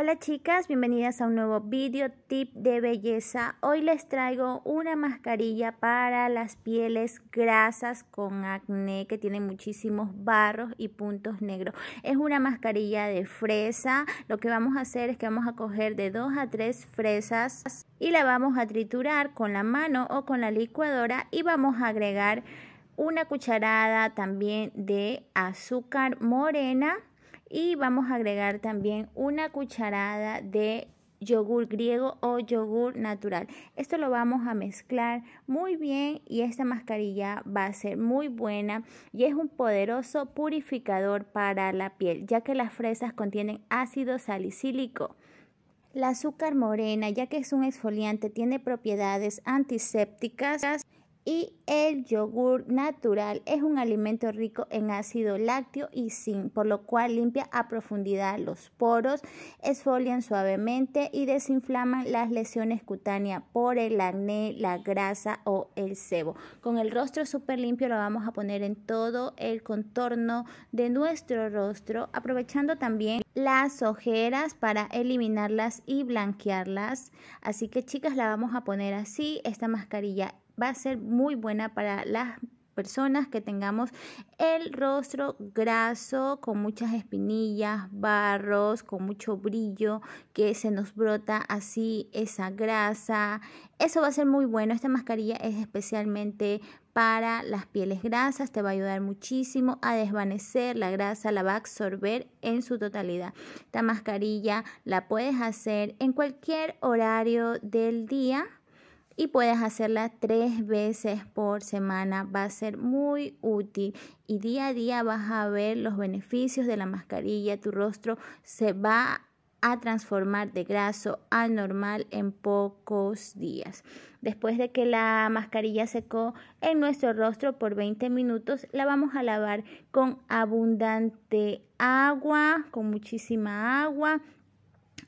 Hola chicas, bienvenidas a un nuevo video tip de belleza. Hoy les traigo una mascarilla para las pieles grasas con acné que tiene muchísimos barros y puntos negros. Es una mascarilla de fresa. Lo que vamos a hacer es que vamos a coger de 2 a 3 fresas y la vamos a triturar con la mano o con la licuadora y vamos a agregar una cucharada también de azúcar morena y vamos a agregar también una cucharada de yogur griego o yogur natural. Esto lo vamos a mezclar muy bien y esta mascarilla va a ser muy buena y es un poderoso purificador para la piel, ya que las fresas contienen ácido salicílico. La azúcar morena, ya que es un exfoliante, tiene propiedades antisépticas y el yogur natural es un alimento rico en ácido lácteo y zinc, por lo cual limpia a profundidad los poros, esfolian suavemente y desinflaman las lesiones cutáneas por el acné, la grasa o el sebo. Con el rostro súper limpio lo vamos a poner en todo el contorno de nuestro rostro, aprovechando también las ojeras para eliminarlas y blanquearlas. Así que chicas, la vamos a poner así, esta mascarilla va a ser muy buena para las personas que tengamos el rostro graso con muchas espinillas, barros, con mucho brillo, que se nos brota así esa grasa. Eso va a ser muy bueno. Esta mascarilla es especialmente para las pieles grasas, te va a ayudar muchísimo a desvanecer la grasa, la va a absorber en su totalidad. Esta mascarilla la puedes hacer en cualquier horario del día y puedes hacerla tres veces por semana. Va a ser muy útil y día a día vas a ver los beneficios de la mascarilla. Tu rostro se va a transformar de graso a normal en pocos días. Después de que la mascarilla secó en nuestro rostro por 20 minutos, la vamos a lavar con abundante agua, con muchísima agua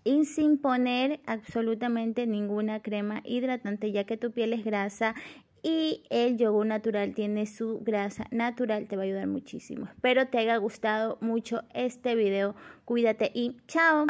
y sin poner absolutamente ninguna crema hidratante ya que tu piel es grasa y el yogur natural tiene su grasa natural, te va a ayudar muchísimo. Espero te haya gustado mucho este video. Cuídate y chao.